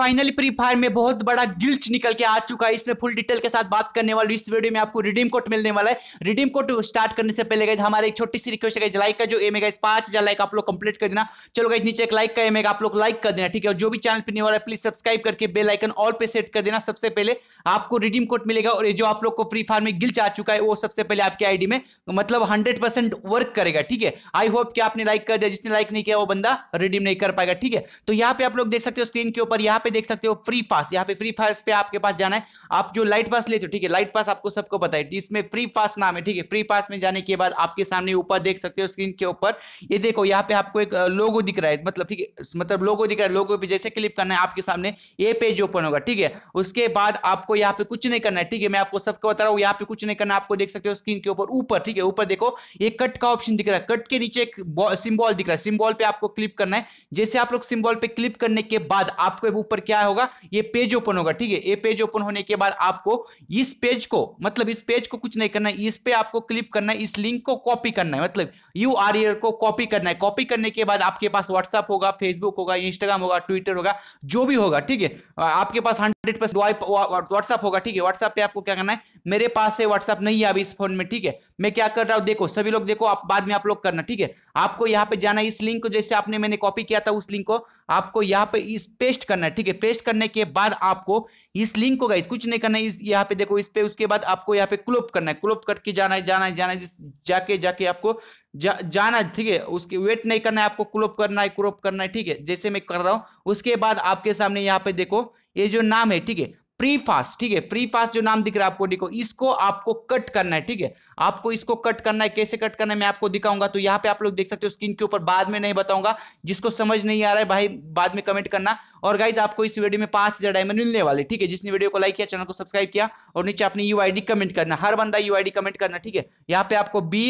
Finally free fire में बहुत बड़ा गिल्च निकल के आ चुका है इसमें फुल डिटेल के साथ बात करने वाली इस वीडियो में आपको रिडीम कोड मिलने वाला है रिडीम कोड स्टार्ट करने से पहले गए हमारे एक छोटी सी रिक्वेस्ट है लाइक का जो एम है पांच हजार लाइक आप लोग कंप्लीट कर देना चलो गई नीचे एक लाइक का एम आप लोग लाइक कर देना ठीक है जो भी चैनल पर नहीं वाला है प्लीज सब्सक्राइब करके बेलाइकन ऑल पे सेट कर देना सबसे पहले आपको रिडीम कोड मिलेगा और जो आप लोग को फ्री फायर में गिल्च आ चुका है वो सबसे पहले आपकी आईडी में मतलब हंड्रेड परसेंट वर्क करेगा ठीक है आई होप कि आपने लाइक कर दिया जिसने लाइक नहीं किया वो बंदा रिडीम नहीं कर पाएगा ठीक है तो यहाँ पे आप लोग देख सकते हो स्क्रीन के ऊपर यहाँ पे पे देख सकते हो फ्री पास यहाँ पे फ्री पास पे आपके पास जाना है आप जो लाइट पास लेते हो ठीक है लाइट पास आपको सबको बताए है इसमें फ्री पास नाम है ठीक है फ्री पास में जाने के बाद आपके सामने ऊपर देख सकते हो स्क्रीन के ऊपर ये देखो यहाँ पे आपको एक लोगो दिख रहा है मतलब ठीक है मतलब लोगो दिख रहा है लोगो पे जैसे क्लिक करना है आपके सामने ये पेज ओपन होगा ठीक है उसके बाद आपको यहाँ पे कुछ नहीं करना है ठीक है मैं आपको सबको बता रहा हूँ यहाँ पे कुछ नहीं करना आपको देख सकते हो स्क्रीन के ऊपर ऊपर ठीक है ऊपर देखो ये कट का ऑप्शन दिख रहा है कट के नीचे एक सिंबल दिख रहा है सिंबल पे आपको क्लिक करना है जैसे आप लोग सिंबल पे क्लिक करने के बाद आपको ऊपर पर क्या होगा ये पेज ओपन होगा ठीक है ये पेज ओपन होने के बाद आपको इस पेज को मतलब इस पेज को कुछ नहीं करना है इस पे आपको क्लिक करना है इस लिंक को कॉपी करना है मतलब यू आर को कॉपी करना है कॉपी करने के बाद आपके पास व्हाट्सअप होगा फेसबुक होगा इंस्टाग्राम होगा ट्विटर होगा जो भी होगा ठीक है आपके पास हंड्रेड परसेंट व्हाट्सअप होगा ठीक है व्हाट्सअप पे आपको क्या करना है मेरे पास है व्हाट्सअप नहीं है अभी इस फोन में ठीक है मैं क्या कर रहा हूँ देखो सभी लोग देखो आप बाद में आप लोग करना ठीक है आपको यहाँ पे जाना इस लिंक को जैसे आपने मैंने कॉपी किया था उस लिंक को आपको यहाँ पे इस पेस्ट करना है ठीक है पेस्ट करने के बाद आपको इस लिंक को गाइस कुछ नहीं करना है इस यहाँ पे देखो इस पे उसके बाद आपको यहाँ पे क्लोप करना है क्लोप करके जाना है जाना है जाना है जाके जाके आपको जा, जाना है ठीक है उसके वेट नहीं करना है आपको क्लोप करना है क्लोप करना है ठीक है जैसे मैं कर रहा हूँ उसके बाद आपके सामने यहाँ पे देखो ये जो नाम है ठीक है प्री फास्ट ठीक है प्री फास्ट जो नाम दिख रहा है आपको देखो इसको आपको कट करना है ठीक है आपको इसको कट करना है कैसे कट करना है मैं आपको दिखाऊंगा तो यहाँ पे आप लोग देख सकते हो स्क्रीन के ऊपर बाद में नहीं बताऊंगा जिसको समझ नहीं आ रहा है भाई बाद में कमेंट करना और गाइज आपको इस वीडियो में पांच हजार डायमंड मिलने वाले ठीक है जिसने वीडियो को लाइक किया चैनल को सब्सक्राइब किया और नीचे अपनी यू कमेंट करना हर बंदा यू कमेंट करना ठीक है यहाँ पे आपको B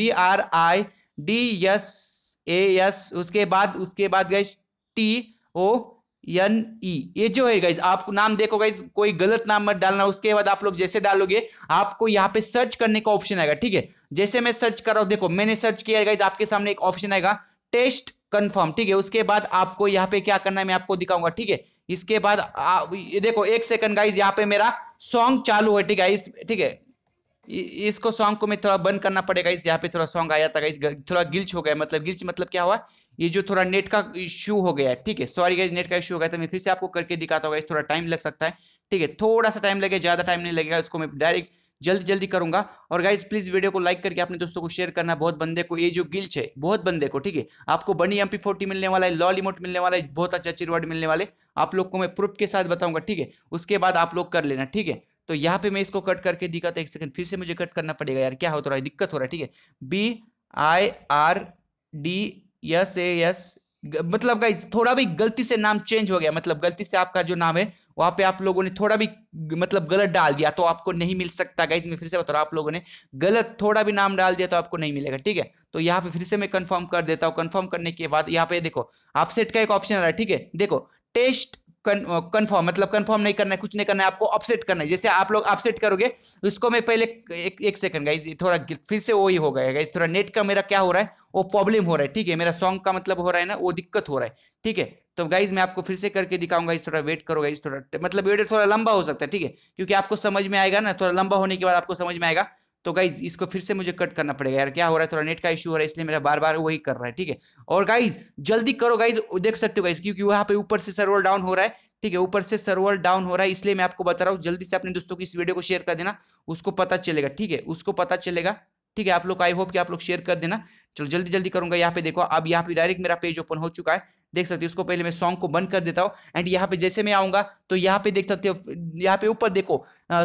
B R I D S A S उसके बाद उसके बाद guys T O N E e. ये जो है गाइज आप नाम देखो गाइज कोई गलत नाम मत डालना उसके बाद आप लोग जैसे डालोगे आपको यहाँ पे सर्च करने का ऑप्शन आएगा ठीक है जैसे मैं सर्च कर रहा हूँ देखो मैंने सर्च किया गाइज आपके सामने एक ऑप्शन आएगा टेस्ट कंफर्म ठीक है उसके बाद आपको यहाँ पे क्या करना है मैं आपको दिखाऊंगा ठीक है इसके बाद आ, ये देखो एक सेकंड गाइज यहाँ पे मेरा सॉन्ग चालू है ठीक है इस ठीक है इसको सॉन्ग को मैं थोड़ा बंद करना पड़ेगा इस यहाँ पे थोड़ा सॉन्ग आया था गाइज थोड़ा गिल्च हो गया मतलब गिल्च मतलब क्या हुआ ये जो थोड़ा नेट का इश्यू हो गया है ठीक है सॉरी गाइज नेट का इश्यू हो गया तो मैं फिर से आपको करके दिखाता होगा थोड़ा टाइम लग सकता है ठीक है थोड़ा सा टाइम लगे ज़्यादा टाइम नहीं लगेगा इसको मैं डायरेक्ट जल्दी जल्दी करूंगा और गाइज प्लीज़ वीडियो को लाइक करके अपने दोस्तों को शेयर करना बहुत बंदे को ये जो गिल्च है बहुत बंदे को ठीक है आपको बनी एम फोर्टी मिलने वाला है लॉ रिमोट मिलने वाला है बहुत अच्छा अच्छी रिवॉर्ड मिलने वाले आप लोग को मैं प्रूफ के साथ बताऊंगा ठीक है उसके बाद आप लोग कर लेना ठीक है तो यहाँ पे मैं इसको कट करके दिखाता एक सेकंड फिर से मुझे कट करना पड़ेगा यार क्या हो रहा है दिक्कत हो रहा है ठीक है B I R D S A S मतलब गाइज थोड़ा भी गलती से नाम चेंज हो गया मतलब गलती से आपका जो नाम है वहां पे आप लोगों ने थोड़ा भी मतलब गलत डाल दिया तो आपको नहीं मिल सकता गाइज मैं फिर से बता रहा हूँ आप लोगों ने गलत थोड़ा भी नाम डाल दिया तो आपको नहीं मिलेगा ठीक है तो यहाँ पे फिर से मैं कंफर्म कर देता हूँ कंफर्म करने के बाद यहाँ पे देखो आपसेट का एक ऑप्शन आ रहा है ठीक है देखो टेस्ट कन्फर्म uh, मतलब कन्फर्म नहीं करना है कुछ नहीं करना है आपको अपसेट करना है जैसे आप लोग अपसेट करोगे उसको मैं पहले एक, एक सेकंड गाइज थोड़ा फिर से ही हो गया गाइज थोड़ा नेट का मेरा क्या हो रहा है वो प्रॉब्लम हो रहा है ठीक है मेरा सॉन्ग का मतलब हो रहा है ना वो दिक्कत हो रहा है ठीक है तो गाइज मैं आपको फिर से करके दिखाऊंगा इस थोड़ा वेट करो गाइज थोड़ा मतलब वेट थोड़ा लंबा हो सकता है ठीक है क्योंकि आपको समझ में आएगा ना थोड़ा लंबा होने के बाद आपको समझ में आएगा तो गाइज इसको फिर से मुझे कट करना पड़ेगा यार क्या हो रहा है थोड़ा नेट का इशू हो रहा है इसलिए मेरा बार बार वही कर रहा है ठीक है और गाइज जल्दी करो गाइज देख सकते हो गाइज क्योंकि वहाँ पे ऊपर से सर्वर डाउन हो रहा है ठीक है ऊपर से सर्वर डाउन हो रहा है इसलिए मैं आपको बता रहा हूँ जल्दी से अपने दोस्तों की इस वीडियो को शेयर कर देना उसको पता चलेगा ठीक है उसको पता चलेगा ठीक है आप लोग आई होप कि आप लोग शेयर कर देना चलो जल्दी जल्दी करूंगा यहाँ पे देखो अब यहाँ पे डायरेक्ट मेरा पेज ओपन हो चुका है देख सकते हो उसको पहले मैं सॉन्ग को बंद कर देता हूँ एंड यहाँ पे जैसे मैं आऊँगा तो यहाँ पे देख सकते हो यहाँ पे ऊपर देखो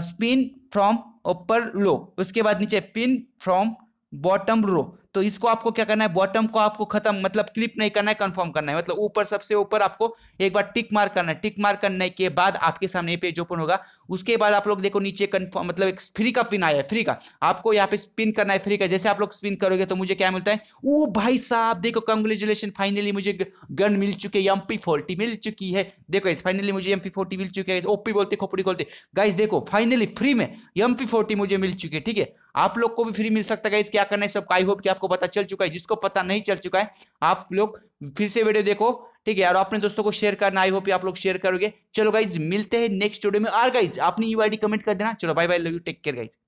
स्पिन फ्रॉम ऊपर लो उसके बाद नीचे पिन फ्रॉम बॉटम रो तो इसको आपको क्या करना है बॉटम को आपको खत्म मतलब क्लिप नहीं करना है कंफर्म करना है मतलब ऊपर सबसे ऊपर आपको एक बार टिक मार्क करना है टिक मार्क करने के बाद आपके सामने ये पेज ओपन होगा उसके बाद आप लोग देखो नीचे कंफर्म मतलब एक फ्री का पिन आया है फ्री का आपको यहाँ पे स्पिन करना है फ्री का जैसे आप लोग स्पिन करोगे तो मुझे क्या मिलता है ओ भाई साहब देखो कंग्रेचुलेशन फाइनली मुझे गन मिल चुके एम पी फोर्टी मिल चुकी है देखो इस फाइनली मुझे एम पी फोर्टी मिल चुकी है ओपी बोलते खोपड़ी बोलते गाइस देखो फाइनली फ्री में एम पी फोर्टी मुझे मिल चुकी है ठीक है आप लोग को भी फ्री मिल सकता है इस क्या करना है सब आई होप कि आपको पता चल चुका है जिसको पता नहीं चल चुका है आप लोग फिर से वीडियो देखो ठीक है और अपने दोस्तों को शेयर करना आई होप आप लोग शेयर करोगे चलो गाइज मिलते हैं नेक्स्ट वीडियो में और गाइज अपनी यू कमेंट कर देना चलो bye bye love you take care guys